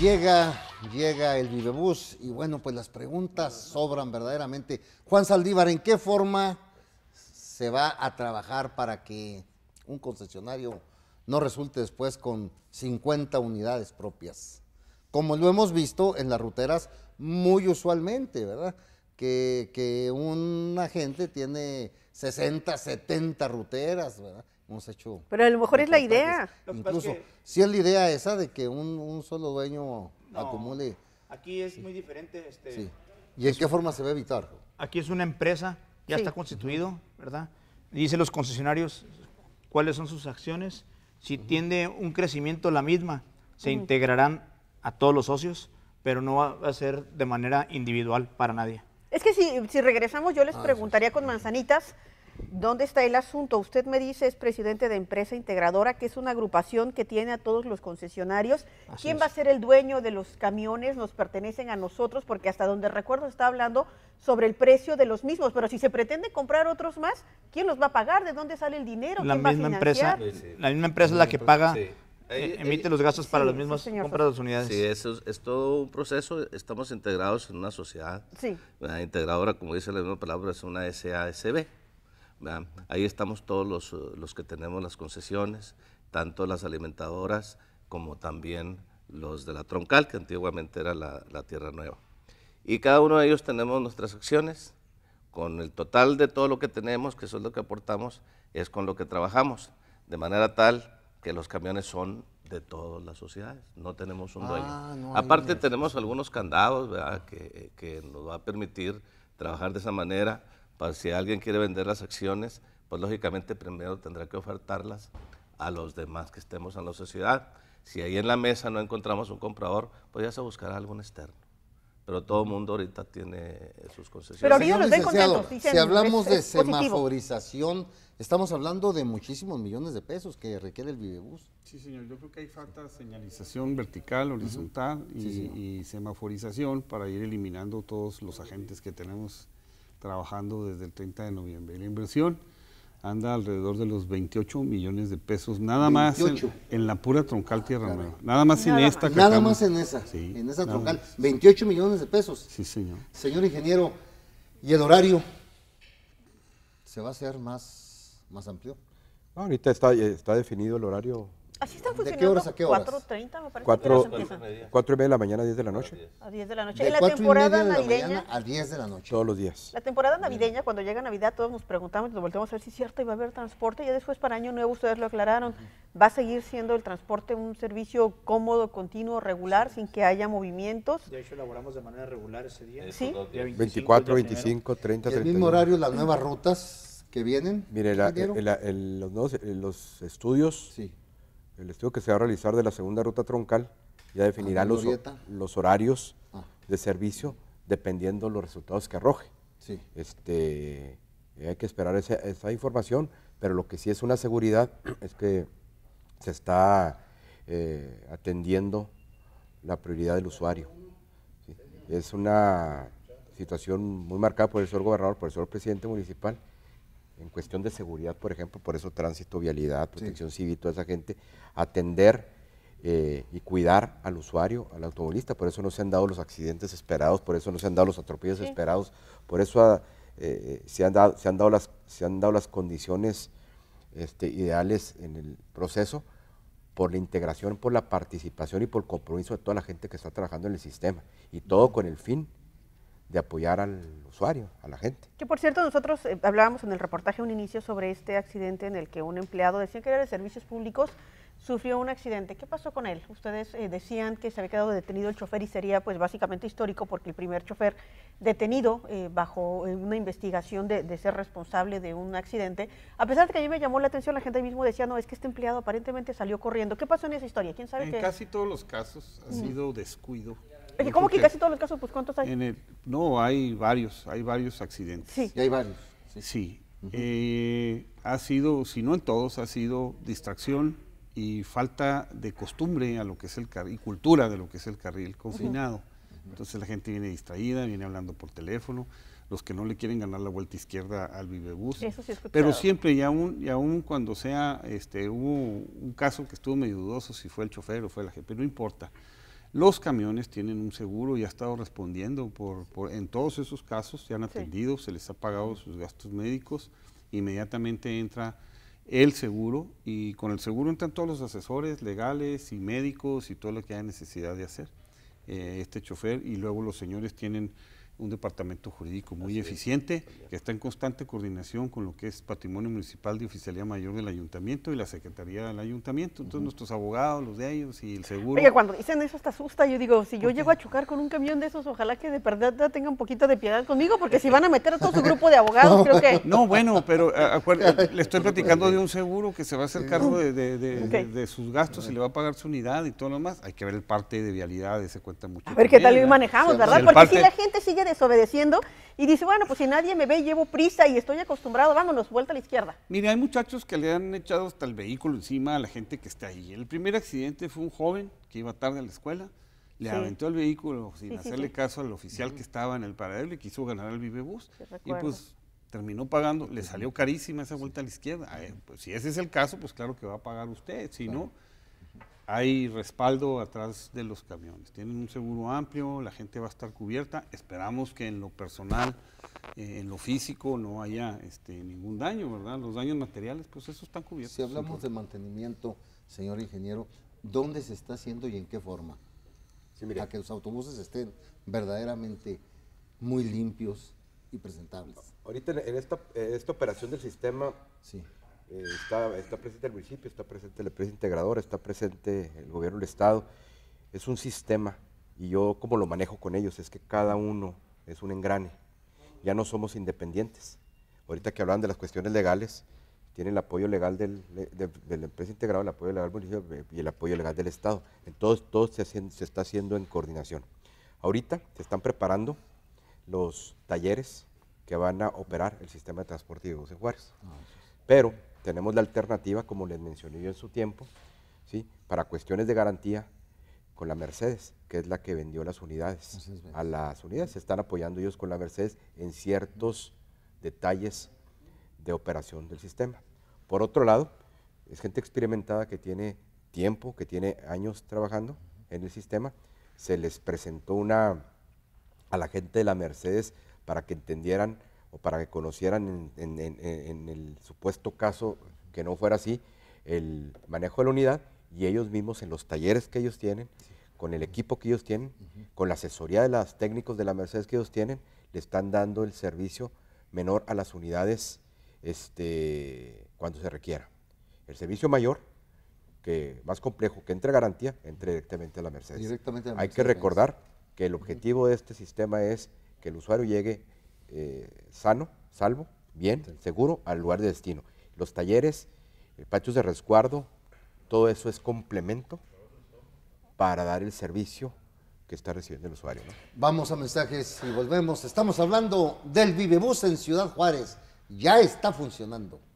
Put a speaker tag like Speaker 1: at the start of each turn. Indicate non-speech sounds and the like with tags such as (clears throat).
Speaker 1: Llega, llega el Vivebus y bueno, pues las preguntas sobran verdaderamente. Juan Saldívar, ¿en qué forma se va a trabajar para que un concesionario no resulte después con 50 unidades propias? Como lo hemos visto en las ruteras muy usualmente, ¿verdad? que, que un agente tiene 60, 70 ruteras, ¿verdad? Hemos hecho...
Speaker 2: Pero a lo mejor es la idea. Incluso,
Speaker 1: si es la idea esa de que un, solo dueño acumule...
Speaker 2: Aquí es muy diferente. Este, sí. ¿Y en qué forma se va a evitar? Aquí es una empresa, ya está constituido, ¿verdad? Dice los concesionarios cuáles son sus acciones. Si tiene un crecimiento la misma, se integrarán a todos los socios, pero no va a ser de manera individual para nadie. Es que si, regresamos, yo les ah, preguntaría con manzanitas, ¿dónde está el asunto? Usted me dice, es presidente de Empresa Integradora, que es una agrupación que tiene a todos los concesionarios. ¿Quién va a ser el dueño de los camiones? Nos pertenecen a nosotros, porque hasta donde recuerdo está hablando sobre el precio de los mismos, pero si se pretende comprar otros más, ¿quién los va a pagar? ¿De dónde sale el dinero? La misma empresa, la misma empresa es la que pues, paga eh, eh, eh, emite los gastos para los las mismas las unidades. Sí,
Speaker 3: eso es, todo un proceso. Estamos integrados en una sociedad. Sí. Integradora, como dice la misma palabra, es una SASB. Ahí estamos todos los, que tenemos las concesiones, tanto las alimentadoras como también los de la troncal, que antiguamente era la, la Tierra Nueva. Y cada uno de ellos tenemos nuestras acciones. Con el total de todo lo que tenemos, que eso es lo que aportamos, es con lo que trabajamos. De manera tal que los camiones son de todas las sociedades, no tenemos un dueño. Ah, Aparte tenemos algunos candados Que, eh, que, nos va a permitir trabajar de esa manera, para si alguien quiere vender las acciones, pues lógicamente primero tendrá que ofertarlas a los demás que estemos en la sociedad. Si ahí en la mesa no encontramos un comprador, pues ya se buscará algún externo. Pero todo el mundo ahorita
Speaker 1: tiene sus concesiones. Pero ahorita si hablamos de semaforización, estamos hablando de muchísimos millones de pesos que requiere el Vivebus.
Speaker 3: Sí, señor. Yo creo que hay falta señalización vertical, horizontal y, y, semaforización para ir eliminando todos los agentes que tenemos trabajando desde el 30 de noviembre. La inversión anda alrededor de los 28 millones de pesos, nada más en, la pura troncal Tierra ah, Nueva. Nada más en esta. Nada más en esa, en esa troncal.
Speaker 1: 28 millones de pesos. Sí, señor. Señor ingeniero, ¿y el horario se va a hacer más, más amplio?
Speaker 4: Ahorita está, está definido el horario
Speaker 2: Así está funcionando. ¿De qué horas a qué horas? 4.30 me parece. 4:30. que y
Speaker 4: media de la mañana a 10 de la noche.
Speaker 2: A 10 de la noche. De la temporada navideña.
Speaker 4: a 10 de la noche. Todos los días.
Speaker 2: La temporada navideña, cuando llega Navidad, todos nos preguntamos, nos volteamos a ver si es cierto, y va a haber transporte. Ya después para Año Nuevo ustedes lo aclararon. Va a seguir siendo el transporte un servicio cómodo, continuo, regular, sin que haya movimientos. De hecho, elaboramos de manera regular ese día. Sí.
Speaker 1: 24, 25, 30, 31. El mismo horario, las nuevas rutas que vienen. Mire,
Speaker 4: los, eh, los estudios. Sí el estudio que se va a realizar de la segunda ruta troncal ya definirá los, horarios ah. de servicio dependiendo los resultados que arroje. Este, hay que esperar esa, información, pero lo que sí es una seguridad (clears throat) es que se está eh, atendiendo la prioridad del usuario. Es una situación muy marcada por el señor gobernador, por el señor presidente municipal, en cuestión de seguridad, por ejemplo, por eso tránsito, vialidad, protección civil, toda esa gente, atender eh, y cuidar al usuario, al automovilista, por eso no se han dado los accidentes esperados, por eso no se han dado los atropellos esperados, por eso ah, eh, se, han dado, se, han dado las, se han dado las condiciones este, ideales en el proceso por la integración, por la participación y por el compromiso de toda la gente que está trabajando en el sistema, y todo con el fin de apoyar al usuario, a la gente.
Speaker 2: Que por cierto, nosotros eh, hablábamos en el reportaje un inicio sobre este accidente en el que un empleado decía que era de servicios públicos, sufrió un accidente. ¿Qué pasó con él? Ustedes eh, decían que se había quedado detenido el chofer y sería pues básicamente histórico porque el primer chofer detenido eh, bajo una investigación de, ser responsable de un accidente. A pesar de que a mí me llamó la atención, la gente ahí mismo decía, no, es que este empleado aparentemente salió corriendo. ¿Qué pasó en esa historia? ¿Quién sabe? En casi
Speaker 3: todos los casos ha sido descuido ¿Cómo que casi
Speaker 2: todos los casos, pues ¿cuántos hay?
Speaker 3: no, hay varios, hay varios accidentes. Sí. hay varios. Sí. Eh, ha sido, si no en todos, ha sido distracción y falta de costumbre a lo que es el carril, cultura de lo que es el carril confinado. Entonces la gente viene distraída, viene hablando por teléfono, los que no le quieren ganar la vuelta izquierda al vivebus. Eso Pero siempre, y aún, y aún cuando sea, este, hubo un caso que estuvo medio dudoso si fue el chofer o fue la gente, no importa. Los camiones tienen un seguro y ha estado respondiendo por, por en todos esos casos, se han atendido, se les ha pagado sus gastos médicos, inmediatamente entra el seguro y con el seguro entran todos los asesores legales y médicos y todo lo que haya necesidad de hacer eh, este chofer y luego los señores tienen un departamento jurídico muy eficiente, que está en constante coordinación con lo que es Patrimonio Municipal de Oficialía Mayor del Ayuntamiento y la Secretaría del Ayuntamiento. Entonces, nuestros abogados, los de ellos y el seguro. Oye,
Speaker 2: cuando dicen eso, hasta asusta. Yo digo, si yo llego a chocar con un camión de esos, ojalá que de verdad un poquito de piedad conmigo, porque si van a meter a todo su grupo de abogados, (laughs) creo que.
Speaker 3: No, bueno, pero eh, (laughs) le estoy platicando de un seguro que se va a hacer cargo de, sus gastos y le va a pagar su unidad y todo lo más. Hay que ver el parte de vialidades, se cuenta mucho. A ver qué tal lo manejamos, ¿verdad? Porque si la
Speaker 2: gente sigue desobedeciendo y dice, bueno, pues si nadie me ve, llevo prisa y estoy acostumbrado, vámonos, vuelta a la izquierda.
Speaker 3: Mire, hay muchachos que le han echado hasta el vehículo encima a la gente que está ahí. El primer accidente fue un joven que iba tarde a la escuela, le aventó el vehículo sin hacerle caso al oficial que estaba en el paradero y quiso ganar el vivebus. Y pues terminó pagando, le salió carísima esa vuelta a la izquierda. Eh, pues, si ese es el caso, pues claro que va a pagar usted, si no hay respaldo atrás de los camiones. Tienen un seguro amplio, la gente va a estar cubierta. Esperamos que en lo personal, eh, en lo físico, no haya este, ningún daño, ¿verdad? Los daños
Speaker 1: materiales, pues eso están cubiertos. Si hablamos de mantenimiento, señor ingeniero, ¿dónde se está haciendo y en qué forma? Para que los autobuses estén verdaderamente
Speaker 4: muy limpios y presentables. Ahorita en esta, esta operación del sistema, sí está, presente el municipio, está presente la empresa integradora, está presente el gobierno del Estado. Es un sistema y yo como lo manejo con ellos es que cada uno es un engrane. Ya no somos independientes. Ahorita que hablan de las cuestiones legales, tiene el apoyo legal de, la empresa integradora, el apoyo legal del municipio eh, y el apoyo legal del Estado. Entonces todo se, se está haciendo en coordinación. Ahorita se están preparando los talleres que van a operar el sistema de transporte de José Juárez. Ah, Pero tenemos la alternativa, como les mencioné yo en su tiempo, ¿sí? para cuestiones de garantía con la Mercedes, que es la que vendió las unidades. A las unidades se están apoyando ellos con la Mercedes en ciertos detalles de operación del sistema. Por otro lado, es gente experimentada que tiene tiempo, que tiene años trabajando en el sistema. Se les presentó una a la gente de la Mercedes para que entendieran para que conocieran en, el supuesto caso que no fuera así, el manejo de la unidad y ellos mismos en los talleres que ellos tienen, con el equipo que ellos tienen, con la asesoría de los técnicos de la Mercedes que ellos tienen, le están dando el servicio menor a las unidades este, cuando se requiera. El servicio mayor, que más complejo, que entre garantía, entre Directamente a la Mercedes. Hay que recordar que el objetivo de este sistema es que el usuario llegue eh, sano, salvo, bien, seguro, al lugar de destino. Los talleres, el eh, patios de resguardo, todo eso es complemento para dar el servicio que está recibiendo el usuario.
Speaker 1: Vamos a mensajes y volvemos. Estamos hablando del vivebús en Ciudad Juárez. Ya está funcionando.